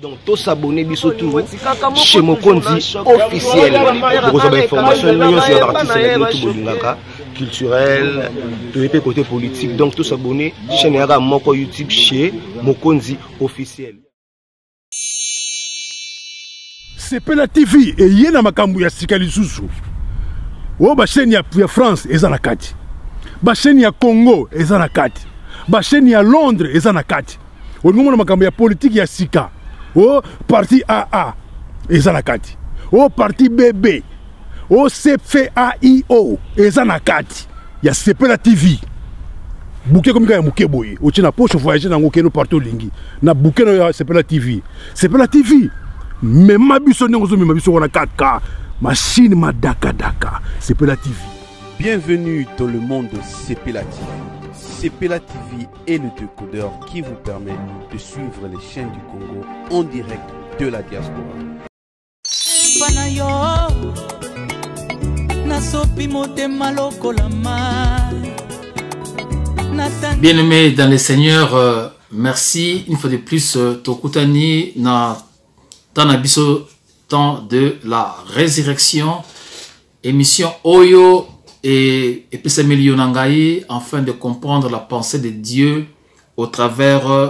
donc tous s'abonner biso tout chez Mokondi officiel pour recevoir des informations baartiste na de to culturel tout mpe côté politique donc tous chaîne yaka moko youtube chez Mokondi officiel C'est la tv eye na makambo ya sika lisusu oyo chaîne ya france eza na kati chaîne ya congo eza na kati chaîne ya londres eza na kati olingi omona politique ya politique ya sika au parti AA a la kati au parti BB au CPAIO eza a kati ya la tv buke a ya poche voyage nango okende partout l'ingi. na bouquet, ya la tv la tv mema biso ne suis biso ma 4k machine madakadaka sepela tv bienvenue dans le monde de sepela tv Pela TV et le décodeur qui vous permet de suivre les chaînes du Congo en direct de la diaspora. bien aimé dans les seigneurs, euh, merci une fois de plus euh, Tokutani dans tanabiso temps de la résurrection émission Oyo et puis, c'est na afin de comprendre la pensée de Dieu au travers euh,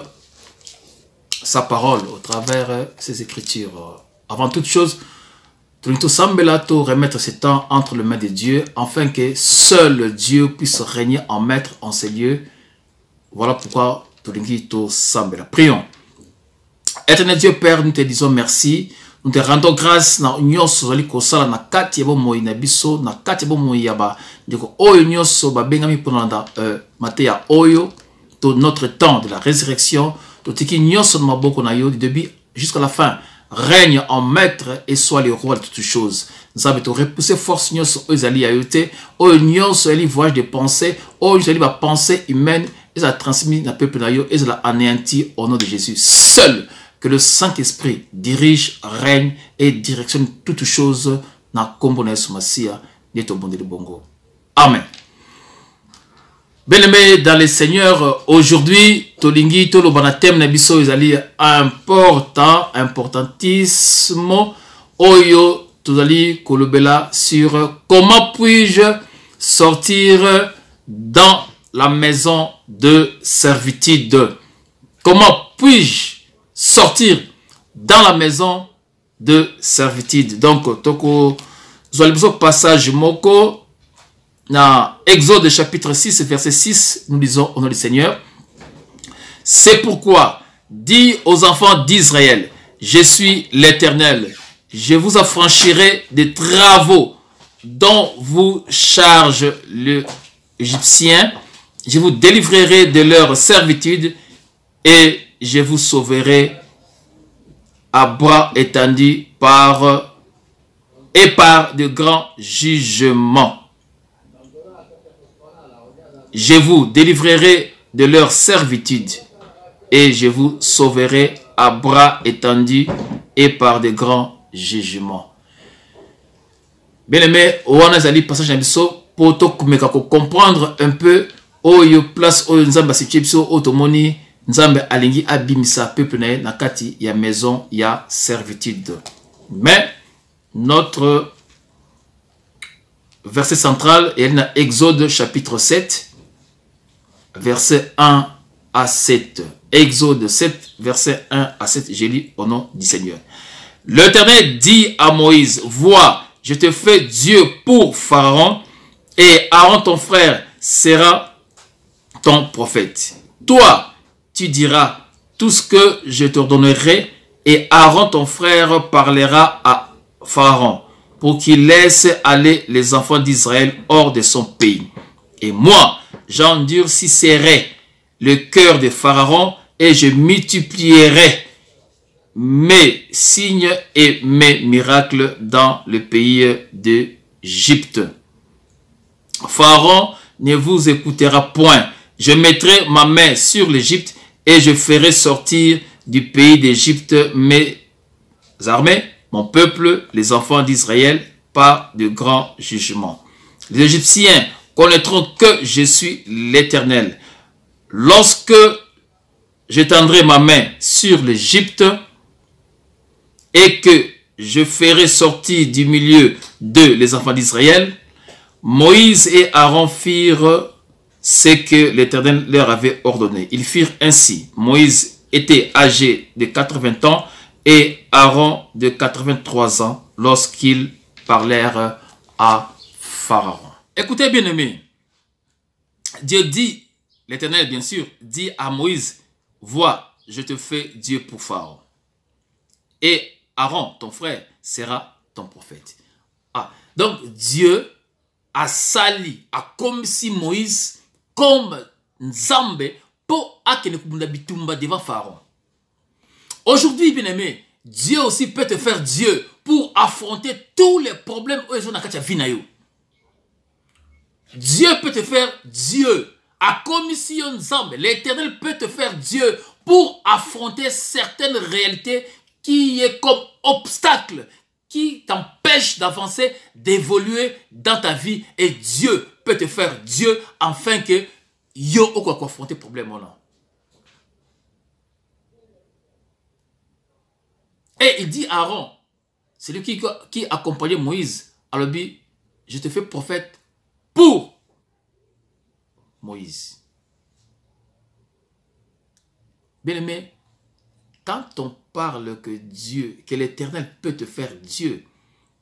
sa parole, au travers euh, ses écritures. Avant toute chose, nous to remettre ce temps entre les mains de Dieu afin que seul Dieu puisse régner en maître en ces lieux. Voilà pourquoi to sambela. Prions. Éternel Dieu Père, nous te disons merci nous te rendons grâce na nyonso ko sala na kati ya bomoi na biso na kati ya bomoi ya bandeko oyo nyonso babengami mpona na uh, oyo to notre temps de la résurrection tiki nyonso na maboko na yo du début jusqu'à la fin règne en maître et soit le roi de toutes choses avons repoussé force nyonso oyo ezali ya yo te oyo nyonso ezali voyage de pensée oyo ezali ba bapensée humaine ezala transmis na peuple na yo ça anéanti au nom de jésus seul que le Saint-Esprit dirige, règne et directionne toutes choses Dans ma bongo amen bien aimés dans les seigneurs aujourd'hui tolingi toloba un thème na important importantissimo oyo kolobela sur comment puis-je sortir dans la maison de servitude comment puis-je sortir dans la maison de servitude. Donc, toko au passage moko dans Exode chapitre 6 verset 6, nous disons au nom du Seigneur. C'est pourquoi dis aux enfants d'Israël, je suis l'Éternel, je vous affranchirai des travaux dont vous charge l'Égyptien, je vous délivrerai de leur servitude et je vous sauverai à bras étendus par et par de grands jugements. Je vous délivrerai de leur servitude et je vous sauverai à bras étendus et par de grands jugements. Bien-aimé, comprendre un peu place nzambe alingi abimisa peuple na Nakati, il y a maison a servitude mais notre verset central est na exode chapitre 7 verset 1 à 7 exode 7 verset 1 à 7 j'ai lu au nom du seigneur l'Éternel dit à Moïse, vois, je te fais Dieu pour Pharaon, et Aaron ton frère sera ton prophète. Toi, tu diras tout ce que je te donnerai et Aaron ton frère parlera à Pharaon pour qu'il laisse aller les enfants d'Israël hors de son pays. Et moi, j'endurcisserai le cœur de Pharaon et je multiplierai mes signes et mes miracles dans le pays d'Égypte. Pharaon ne vous écoutera point. Je mettrai ma main sur l'Égypte et je ferai sortir du pays d'Égypte mes armées, mon peuple, les enfants d'Israël, par de grands jugements. Les Égyptiens connaîtront que je suis l'Éternel. Lorsque j'étendrai ma main sur l'Égypte et que je ferai sortir du milieu de les enfants d'Israël, Moïse et Aaron firent ce que l'Éternel leur avait ordonné. Ils firent ainsi. Moïse était âgé de 80 ans et Aaron de 83 ans lorsqu'ils parlèrent à Pharaon. Écoutez bien aimé, Dieu dit, l'Éternel bien sûr, dit à Moïse, vois, je te fais Dieu pour Pharaon. Et Aaron, ton frère, sera ton prophète. Ah, donc Dieu a sali, a comme si Moïse comme Nzambe pour akene devant Pharaon. Aujourd'hui, bien-aimé, Dieu aussi peut te faire Dieu pour affronter tous les problèmes Dieu peut te faire Dieu. À commission Nzambe, l'éternel peut te faire Dieu pour affronter certaines réalités qui est comme obstacle, qui t'empêche d'avancer, d'évoluer dans ta vie. Et Dieu peut te faire Dieu afin que yo quoi confronter problème ou non. Et il dit à Aaron, celui qui, qui accompagnait Moïse, à je te fais prophète pour Moïse. Bien-aimé, quand on parle que Dieu, que l'Éternel peut te faire Dieu,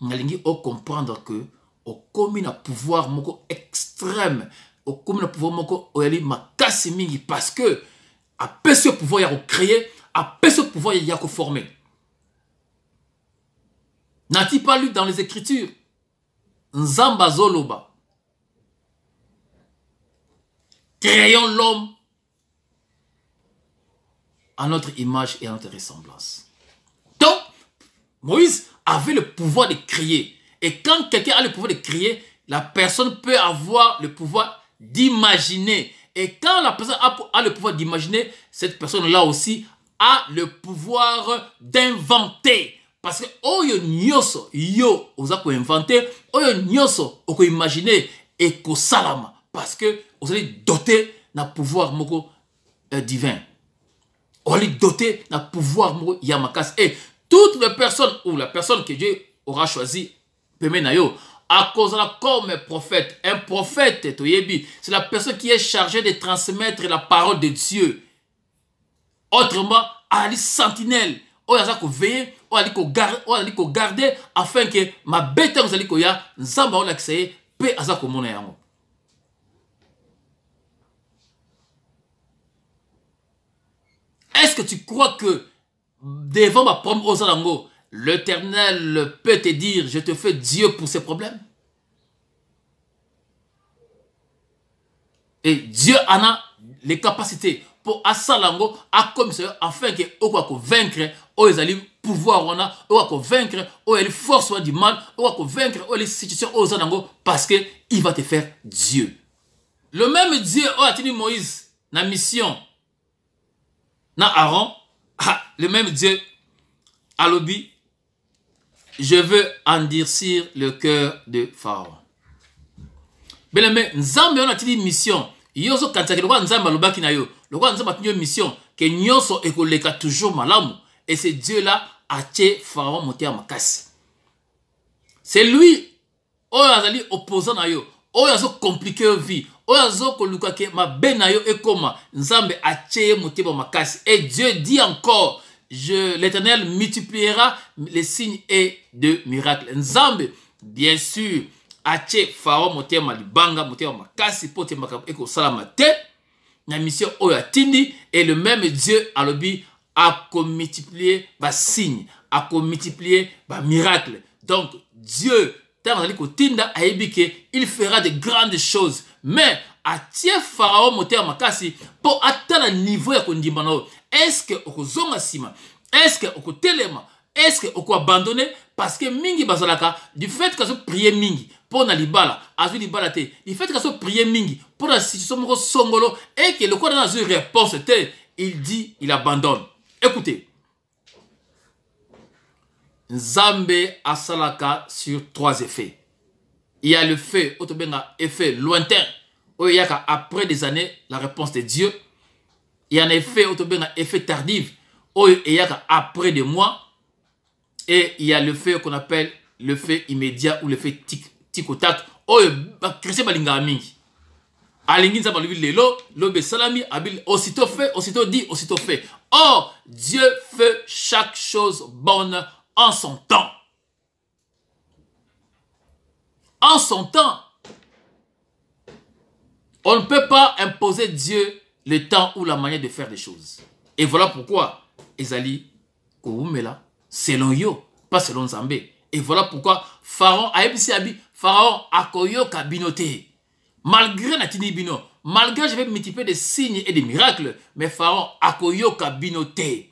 on a comprendre que au commun à pouvoir moko extrême commun à pouvoir moko oyali makasi mingi parce que peine ce pouvoir ya à peine ce pouvoir N'a-t-il pas lu dans les écritures Nzambazoloba créons l'homme à notre image et à notre ressemblance donc moïse avait le pouvoir de créer et quand quelqu'un a le pouvoir de crier, la personne peut avoir le pouvoir d'imaginer. Et quand la personne a, le pouvoir d'imaginer, cette personne-là aussi a le pouvoir d'inventer. Parce que oh, yo nyoso, yo, oza ko inventer, oyo oh, nyoso, oko imaginer, et ko salama. Parce que, vous allez doter d'un pouvoir euh, divin. On est doté d'un pouvoir yamakas. Et toutes les personnes, ou la personne que Dieu aura choisie à cause de la comme prophète un prophète c'est la personne qui est chargée de transmettre la parole de dieu autrement ali sentinelle Elle est koveille oyo ali garde afin que ma bête yango ezali koya que aolakisa ye mpe aza mon yango est ce que tu crois que devant ma oza nango l'Éternel peut te dire, je te fais Dieu pour ces problèmes. Et Dieu en a les capacités pour asalango à comme afin que on convaincre aux pouvoir on a on convaincre aux force du mal ou vaincre, convaincre aux situations aux parce que il va te faire Dieu le même Dieu a tenu Moïse la mission na Aaron le même Dieu alobi je veux endurcir le cœur de Pharaon. Bien-aimé, Nzambe on a dit mission. Yozo kanzaki lokwa Nzambe alobaki na yo. Lokwa Nzambe atinyo mission Que nyoso ekoleka toujours malamu et c'est Dieu là atie Pharaon ma casse. C'est lui oyo azali opposant Oh yo, a azo compliquer yo vie, oyo azokolukaki mabe na yo ekoma nzambe atie ye ma casse. et dieu dit encore je l'Éternel multipliera les signes et de miracles. Nzambe, bien sûr, ache Pharaon motema libanga, motema makasi, pote makabo eko salamate, na mission oyo et le même Dieu alobi a multiplier ba signe, a multiplier ba miracle. Donc Dieu tangali Tinda aibike il fera de grandes choses mais ache Pharaon motema makasi atteindre le niveau ya kondimana est-ce eske est que que on eske Parce que mingi basalaka, du fait ke azoprie mingi pour na libala azu libala te du fait vous prié mingi pour na situation moko songolo le le nana d'Azur réponse te il dit il abandonne écoutez Zambé asalaka sur trois effets il y a le fait oyo effet lointain après des années la réponse de dieu il y a un effet un effet tardif oh, il y a après des mois et il y a le fait qu'on appelle le fait immédiat ou le fait tic tic au tac Oh, bakristo balingaka mingi alingi nzambe Lelo, lelo salami, abil, aussitôt fait aussitôt dit aussitôt fait or oh, dieu fait chaque chose bonne en son temps en son temps on ne peut pas imposer dieu le temps ou la manière de faire des choses. Et voilà pourquoi Ezali là. selon yo, pas selon Zambé. Et voilà pourquoi Pharaon a abi Pharaon a kabinote. Malgré Natini Bino, malgré je vais multiplier des signes et des miracles, mais Pharaon a kabinote.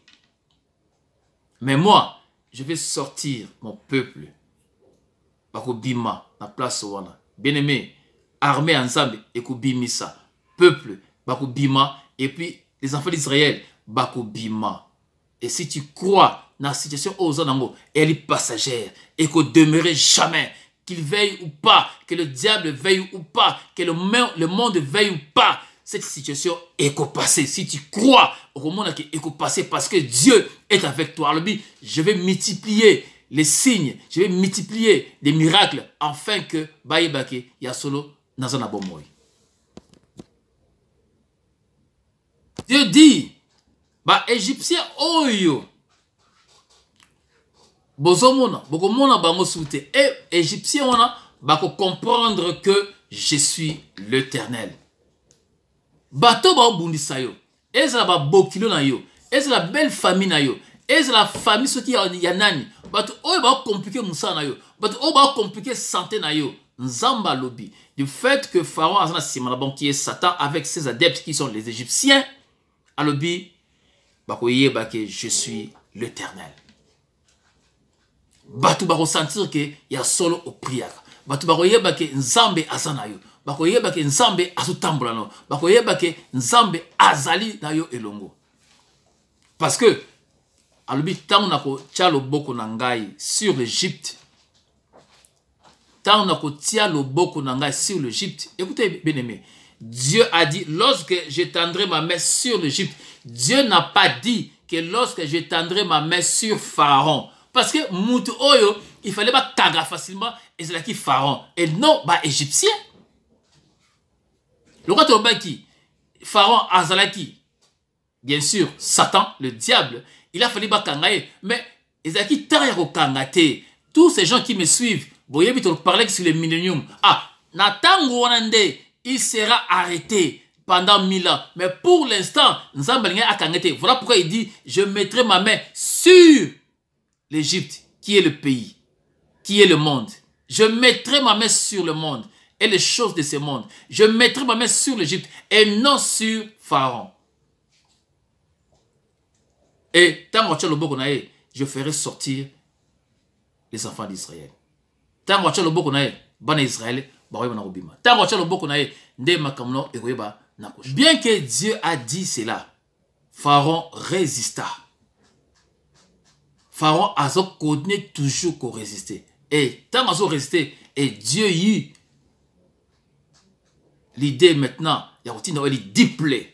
Mais moi, je vais sortir mon peuple. Bakobima, la place wana. Bien-aimé, armée ensemble, et Peuple, et puis les enfants d'israël bakobima et si tu crois dans la situation aux elle est passagère et qu'on demeure jamais qu'il veille ou pas que le diable veille ou pas que le, monde veille ou pas cette situation est passée. Si tu crois au monde qui est passé parce que Dieu est avec toi, je vais multiplier les signes, je vais multiplier les miracles afin que un Yasolo Nazanabomoy. Dieu dit, bah, Égyptien, oh yo, bozomona, mona bango soute, et Égyptien, on a, bako comprendre que je suis l'éternel. Bato ba bundisa yo, la ba bokilo na yo, la belle famille na yo, la famille soki ya nani, bato oyo ba compliquer Moussa na yo, bato oyo ba compliquer santé na yo, nzamba lobi. Du fait que Pharaon a sima qui banquier Satan avec ses adeptes qui sont les Égyptiens, alobi bakoyeba bake je suis l'éternel bah, bah, que sentir y ya solo au Batu bakoyeba ke nzambe aza na yo bakoyeba ke nzambe azotambola na yo bakoyeba ke nzambe azali na yo elongo parce que alobi a nakotia tialo boko ngai sur l'egypte a nakotia tialo na ngai sur l'egypte écoutez bien aimé Dieu a dit, lorsque j'étendrai ma main sur l'Égypte, Dieu n'a pas dit que lorsque j'étendrai ma main sur Pharaon. Parce que Moutou Oyo, il fallait pas facilement, et qui Pharaon. Et non, bah, Égyptien. Le roi qui Pharaon Azalaki, bien sûr, Satan, le diable, il a fallu pas kangaye, mais Ezaki au Kangate, tous ces gens qui me suivent, vous voyez, que sur le millénium. Ah, Natango Wanande, il sera arrêté pendant mille ans. Mais pour l'instant, voilà pourquoi il dit, je mettrai ma main sur l'Égypte, qui est le pays, qui est le monde. Je mettrai ma main sur le monde et les choses de ce monde. Je mettrai ma main sur l'Égypte et non sur Pharaon. Et tant que je ferai sortir les enfants d'Israël. Tant que Israël, bakoyebana kobima ntango atya loboko na ye nde makambo na ekoyeba na kosha bien que dieu a dit cela pharaon résista pharaon azocontinue toujours korésiste e ntango azorésiste e dieu yi l'idée maintenant ya kotinda oyo lidiple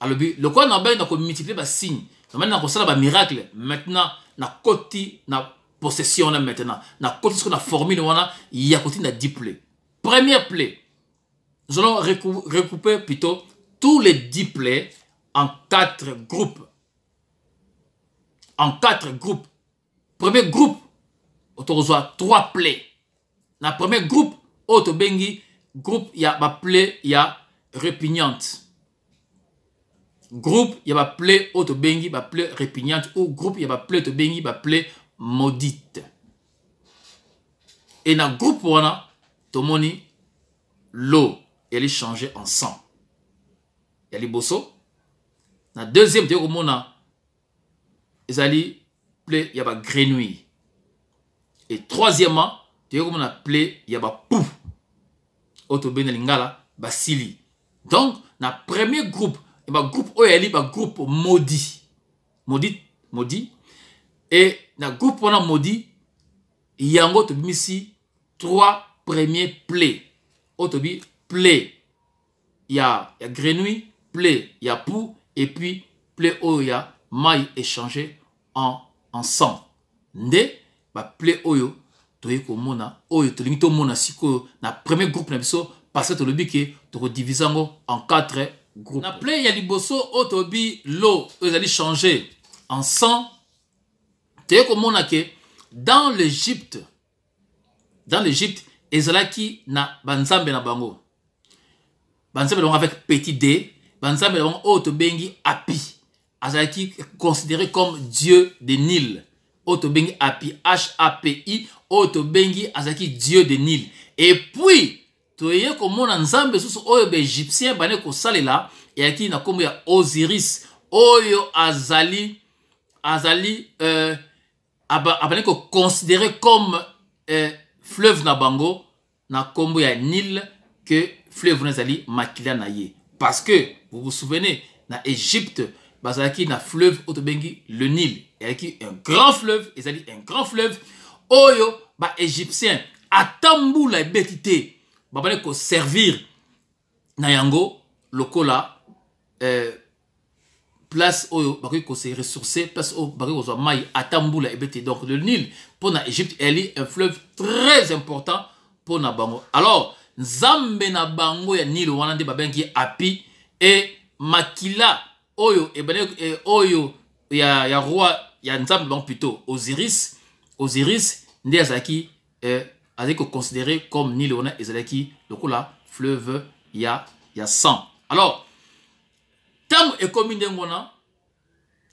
alobi lokola na bengi na komultiplie basigne na bandi na kosala bamiracle maintenant na koti na possession maintenant Dans la na formule il y a 10 plaies. première plaie. nous allons recouper plutôt tous les 10 plaies en quatre groupes en quatre groupes premier groupe trois 3 Dans le premier groupe groupe, il groupe ya y ya répugnante groupe ya auto bengi, tobengi plaie répugnante ou groupe ya bengi, tobengi plaie maudite et dans le groupe wana tomoni l'eau elle est changée en sang y a les bosso la deuxième de a, un plaie y a ba grenouille et troisièmement de komona plaie y a ba pouf. auto lingala basili donc na premier groupe et ba groupe oyali ba groupe maudit maudit maudit et na groupe wana modi yango si trois premiers play oyo tobi play ya, ya grenouille play ya pou et puis play oyo ya mai échangé en, en sang nde baplay oyo toye mona oyo tolingi mona sikoyo na premier groupe na biso parce tolobi ke tokodivise yango en quatre groupes na play ya liboso oyo tobi lo oyo ezali change en sang on là que dans l'egypte dans l'egypte ezalaki na banzambe na bango banzambe avec petit d banzambe na Bengi bengi api Azaki considéré comme dieu de nil Oto bengi api H-A-P-I, Oto Bengi, Azaki dieu des nil et puis tu toyei comment nzambe sous oyo baégyptien et et qui na comme ya osiris oyo azali azali euh, abandi considéré comme un eh, fleuve na bango na y ya nil que fleuve nzali makila na ye parce que vous vous souvenez na égypte basaki na fleuve Otobengi le nil est un grand fleuve ezali un grand fleuve oyo égyptien, à la la te babandi servir na yango lokola eh, place oyo bakoki se ressourcer place oyo bakoki mai donc le nil pour na égypte un fleuve très important pour na bango alors nzambe na bango ya nil wana nde babengi api et makila oyo ebene e oyo ya, ya roi ya nzambe plutôt osiris osiris nde euh, comme nil wana ezalaki lokola fleuve ya, ya sang alors ntango ekomi ndenge wana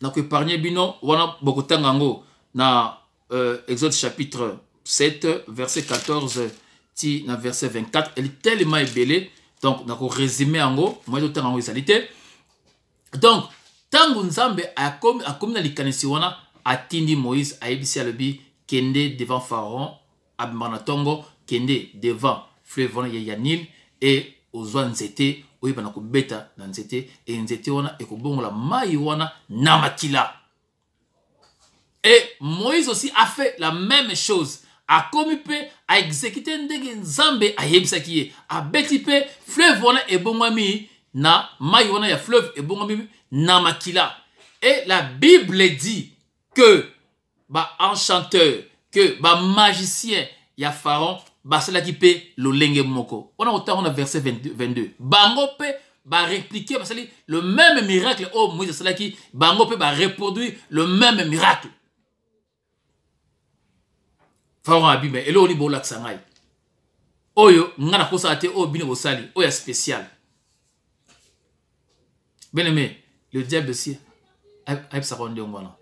nakoépargne bino wana bokotanga yango na euh, exode chapitre 7 verset 14 ti na verset 24 eli tellement ebele donc nakorésume yango moi totanga yango ezali te donc ntango nzambe akomi, akomi na likanisi wana atindi moïse ayebisi alobi kende devant pharaon abimaka na kende devant fleuve wana ya yanil e ozwa nzete oyebana kobeta na nzete e nzete wana ekobongola mai wana na makila e moïse aussi a fait la même chose akomi mpe aexekute ndenge nzambe ayebisaki ye a mpe fleuve wana ebongwami na mai ya fleuve ebongwami na makila et la bible dit que ba enchanteur que ba magicien ya pharaon basalaki mpe lolenge moko wana kotanga na verset 22 bango répliquer, barépliqué basali le même miracle oh moïse qui bango ba reproduit le même miracle pharaon abima eloko nini bolak ngai oyo ngai nakosala te bine oh, bino bosali Oh ya spécial bien aimé le diable si ayebisaka o ndenge wana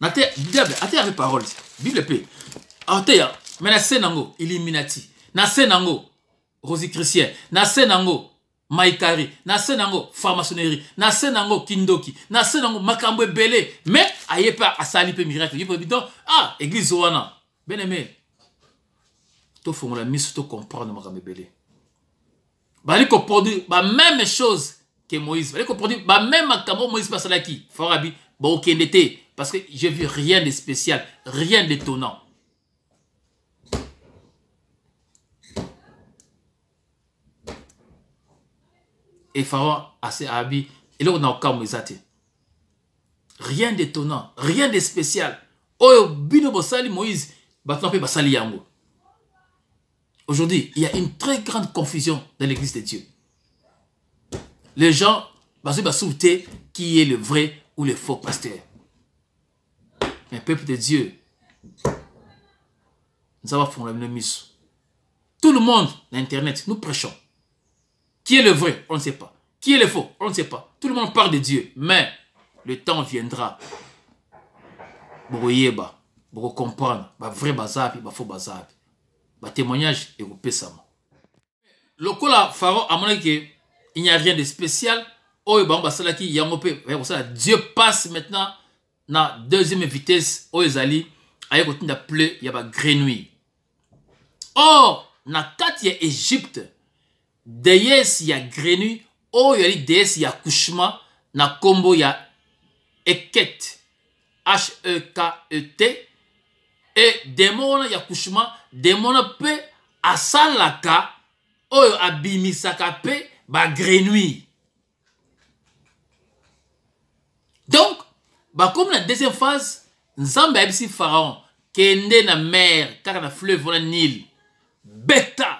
na te diable ateyaka parole bible mpe awa te ya na illuminati na se na yango rosi christien na se na yango maikari na se na na se kindoki na se na yango makambo me aye pas à salipe miracle ye mpe donc ah église wana bien aimé tofongola tout comprendre, makambo ebele bali koproduire même chose que moïse bali bah même makambo moïse mpe asalaki farabi bakokende te parce que j'ai vu rien de spécial rien d'étonnant et Pharaon a ses habits. Rien d'étonnant, rien de spécial. Aujourd'hui, il y a une très grande confusion dans l'église de Dieu. Les gens, ils qui est le vrai ou le faux pasteur. Mais peuple de Dieu, nous avons le mission. Tout le monde, l'Internet, nous prêchons. Qui est le vrai On ne sait pas. Qui est le faux On ne sait pas. Tout le monde parle de Dieu. Mais le temps viendra. Pour bah. comprendre. Bah vrai bazar, bah faux bazar. Bah témoignage et pésamment. Le cola pharaon a montré il n'y a rien de spécial. Oh, bah on va qui un Dieu passe maintenant la deuxième vitesse. Oh, les alliés. avec continue d'appeler, il y a grenouille. Or, na 4 Égypte y ya grenu oyo yali y ya couchement na kombo ya eket h e k e t et e a demona ya couchement demona pe peut asalaka oyo abimisaka ba grénuit donc bah, comme la deuxième phase nzambe ici, pharaon kende na mer car na fleuve le Nil beta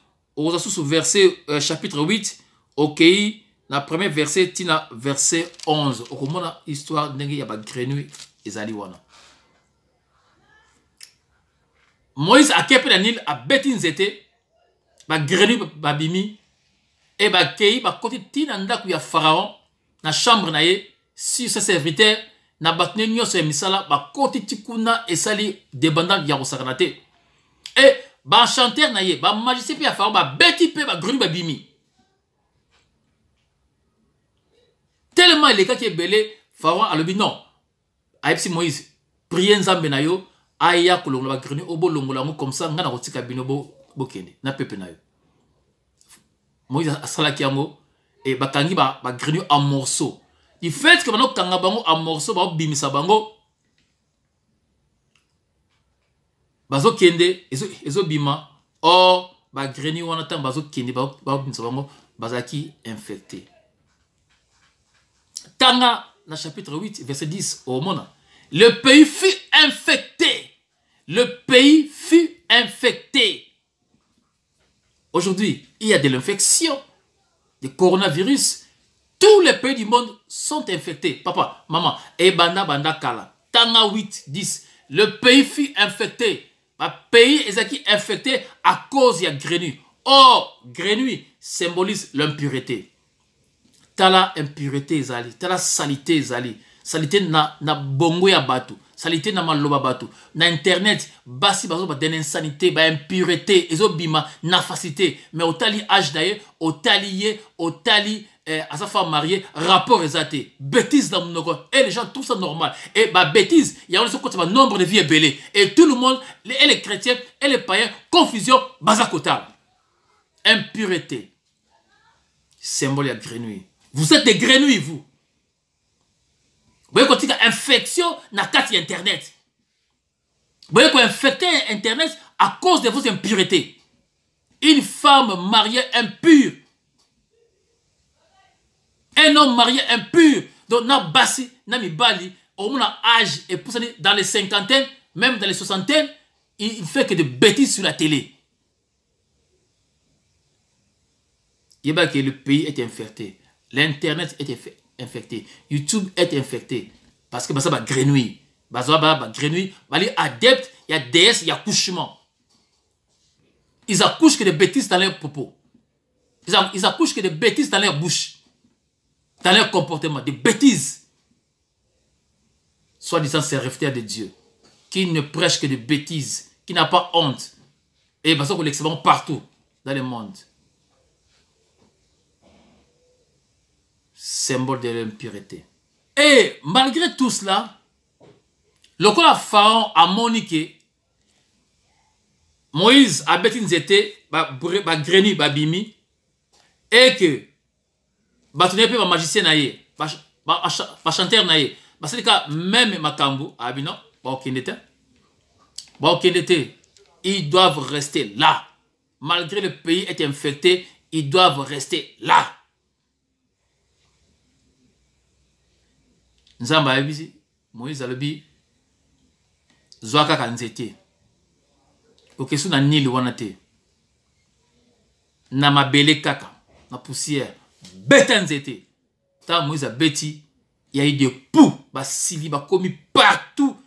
aux sous verset euh, chapitre 8 OK na premier verset tina verset 11 okomona histoire ndenge ya bagrenouille ezali wana moïse ake mpe ba nile abeti nzete bagrenouille babimi e ba côté tina ndako ya pharaon na chambre na ye sur sa serviteur na bato ne nyonso ya misala bakoti ti kuna esali dépendant ya kosakana et banchanteur na ye bamagistrat mpe ya Tellement babeti cas qui est belé, elekaki ebele farao bi, non ayebisi moïse prie nzambe na yo aya kolongola bagruni oyo bolongola comme ça nga na bo bino bokende na pepe na yo moïse asalaki yango et bakangi bagruni ba en morceau du fait ke banokanga bango en morceau baobimisa bango bazokende bima, or bagreni wana kende ba ba bazaki infecté tanga chapitre 8 verset 10 au monde, le pays fut infecté le pays fut infecté aujourd'hui il y a de l'infection de coronavirus tous les pays du monde sont infectés papa maman ebanda eh banda kala tanga 8 10 le pays fut infecté pays est infecté à cause la grenouille or grenouille symbolise l'impureté tala impureté ezali tala salité Zali. salité na, na bongo ya bato salité na maloba batu. na internet basi des insanités insanité impureté ezobima na facité mais otali age d'ailleurs au talié, au tali. Eh, à sa femme mariée rapport eza Bêtise dans mon nom. et eh, les gens trouvent ça normal et eh, bah, bêtise, il y a un bah, nombre de vie et tout le monde et les chrétiens et les païens confusion baza côté. impureté symbole de grenouille vous êtes des grenouilles vous voyez Vous y a infection na la internet internet qu'on infecté internet à cause de vos impuretés une femme mariée impure marié impur. Donc, na basi, au moins âge et pour ça dans les cinquantaines, même dans les soixantaines, il fait que des bêtises sur la télé. Il que le pays est infecté. L'Internet est infecté. YouTube est infecté. Parce que bah, ça va bah, grenouille. Bah, ça va grenouille. Les adeptes, il y a déesse, il y a accouchement. Ils accouchent que des bêtises dans leurs propos. Ils accouchent que des bêtises dans leur bouche dans leur comportement, des bêtises. Soit disant serviteur de Dieu, qui ne prêche que des bêtises, qui n'a pas honte. Et parce qu'on l'excellent partout dans le monde. Symbole de l'impureté. Et malgré tout cela, le le pharaon a moniqué moïse a nzete bagreni ba et que batondia mpe bamagicien na ye magicien. na ye que même ba ba ils doivent rester là malgré le pays est infecté ils doivent rester là Nzamba ayebisi moïse alobi Zwaka kaka okesu na nili wana te na mabele kaka na poussière y a eu moïse pou, ya sili, basili komi partout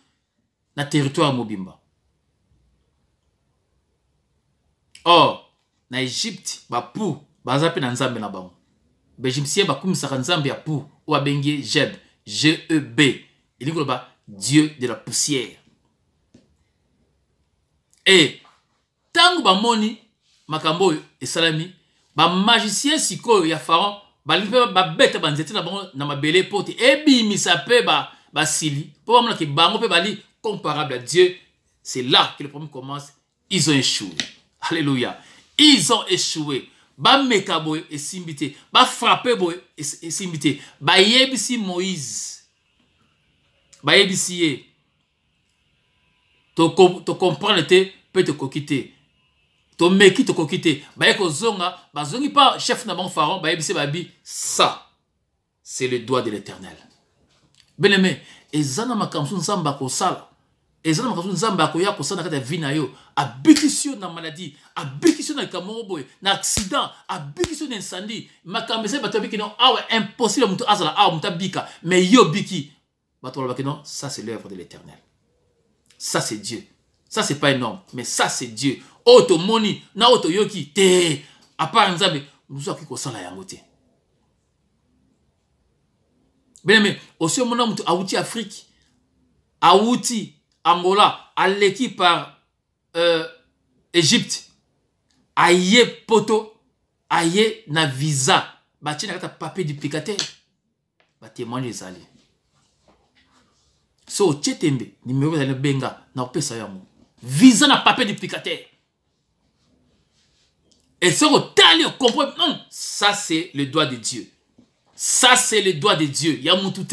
na territoire mobimba or na egypte pou, ba mpe na nzambe na bango baegyptien bakumisaka nzambe ya pu ou Bengie jeb geb elingi ba dieu de la poussière e ntango bamoni makambo et salami magicien sikoyo ya pharaon ba mpe babeta banzete na bango na mabele mpo te ebimisa ba basili mpo que bango ba bali comparable à dieu c'est là que le problème commence ils ont échoué alléluia ils ont échoué et boye esimbi te bafrappe et esimbi te yebisi moïse yebisi ye tocomprendre te mpe te te tomeki tokoki te bah, zonga kozonga bazongi pa chef na bango pharaon bayebisi babi ça c'est le doigt de l'éternel beneme et na makambo so nzambe akosala eza na makambo vina na yo abikisi na maladi abikisi yo na likambo na accident abikisi na incendie makambo ezali bato abiki no impossible moto azala awa muta bika mais yo biki bato balobaki non ça c'est l'œuvre de l'éternel ça c'est dieu ça c'est pas énorme mais ça c'est dieu oyo tomoni na oyo toyoki te apart nzambe mosusu akoki kosala yango te beneme osi omona moto awuti afrike awuti angola aleki par euh, egypte aye poto aye na visa batie na kata papier duplicateur batémoigne ezali so otie tembe nimero ezali benga na kopesa yango visa na papier duplicateur Et ce non, ça c'est le doigt de Dieu. Ça c'est le doigt de Dieu. Il y a mon tout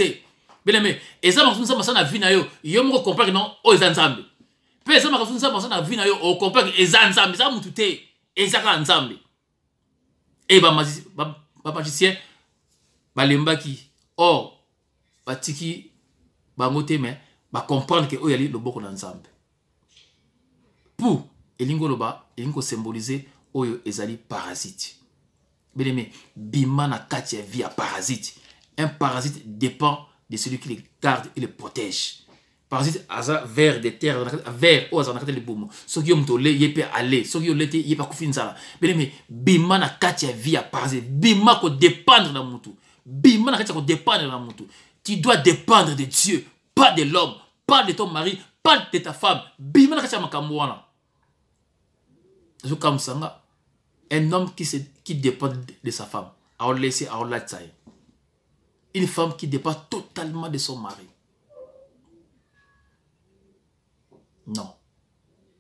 Bien et ça, nous la vie na yo. Yo me non ensemble. ça, nous la vie ensemble. Ça Et ça ensemble. Et bah magicien, bah qui, Or, mais va comprendre que a le bon ensemble. Pour, et a et symboliser oyo ezali parasite bien aimé bima na vie parasite un parasite dépend de celui qui le garde et le protège parasite aza vers des terres vers aux en arrière kati ya libumu soki yo moto il peut aller ale soki ont ole il pas confiné ça bien aimé bima na kati ya vie ya parasite bima dans mon motu bima na qu'on dépendre dans mon motu tu dois dépendre de dieu pas de l'homme pas de ton mari pas de ta femme bima na kati ya Je comme ça un homme qui, se, qui dépend de sa femme. Une femme qui dépend totalement de son mari. Non.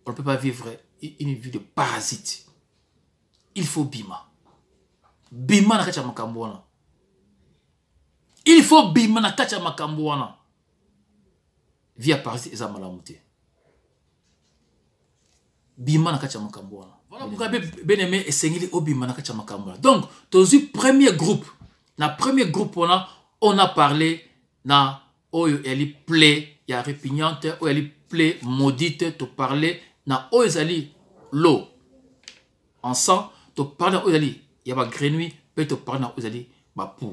On ne peut pas vivre une vie de parasite. Il faut bima. Bima na kacha makambo Il faut bima na kacha makambo Via parasite et à malamouté. Bima na kacha ma voilà pourquoi bien aimé esengeli obimana kati ya makambo Donc, donc le premier groupe le premier groupe a on a parlé na oyo ezali ple ya répugnante oyo ezali ple maudite parler na oyo ezali l'eau. ensan te na oyo ezali grenouille peut mpe toparle na oyo ezali bapu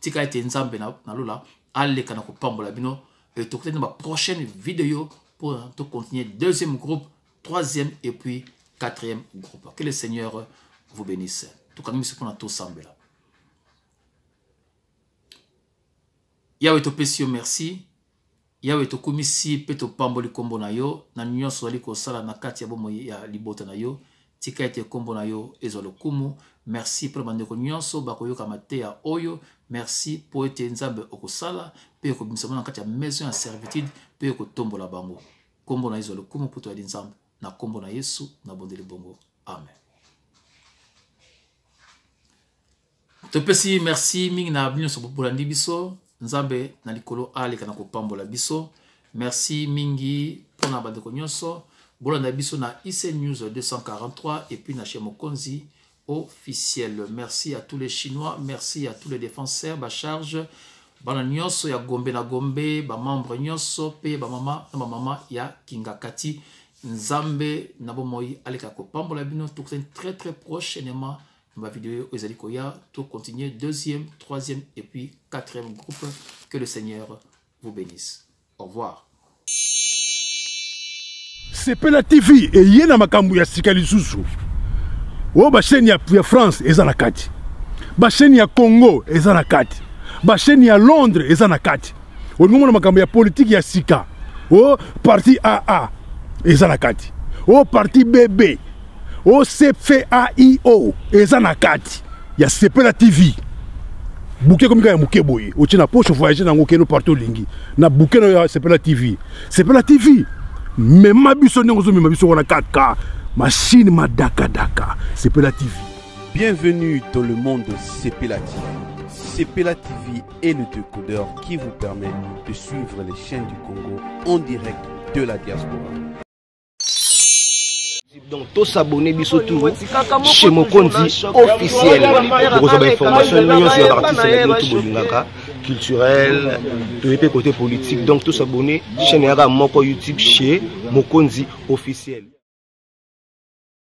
tika ete nzambe na lola aleka na kopambola bino e tokutani na vidéo pour te continuer deuxième groupe troisième et puis quatrième groupe. Que le Seigneur vous bénisse. Tout comme se qu'on a tous là. yawe to pesio merci yawe Kumisi Peto Pambo kombo na yo na nyonso liko sala na kati ya ya libota na yo tika ete na yo ezolo kumu. merci pour bande ko nyonso kamate ya oyo merci pour ete nzambe okosala Pe na kati ya maison ya servitude tombo la bango Kombo na na kwa na Yesu na bonde libongo amen. merci mingi na bino so bobolandi biso nzambe na likolo aleka kana kopambola biso merci mingi ba de nyonso bolanda biso na IC News 243 et puis na chez officiel merci à tous les chinois merci à tous les défenseurs bacharge bana nyoso ya gombe na gombe nyoso pe ma bamama na bamama ya kingakati nzambe na bomoi aleka kopambola bino tokosani très très prochainement ma vidéo Alikoya. ezali koya to continue deuxième troisième et puis quatrième groupe que le seigneur vous bénisse au revoir C'est tv et yena makambu ya sika wo ba chaîne ya france eza na kati chaîne ya congo eza na kati chaîne ya londres eza na kati olingomona makambo ya politique ya sika oh parti aa ça na Au oh, parti bb au oh, cfaio ça na a ya sepela tv buke komi kaka ya moke boye otie na poche voyage na le na buke na ya sepela tv sepela tv mema biso ndenge ozomema biso 4 kaka machine madakadaka sepela tv bienvenue dans le monde de sepela tv CPLA TV est le décodeur qui vous permet de suivre les chaînes du Congo en direct de la diaspora. donc tosabone biso tour chez mokonzi officiel okozwa bainformation nyonso ya baartiste na bino to bolingaka culturel toye mpe côté politique donc tosabone chaîne yaka moko youtube chez mokonzi officiel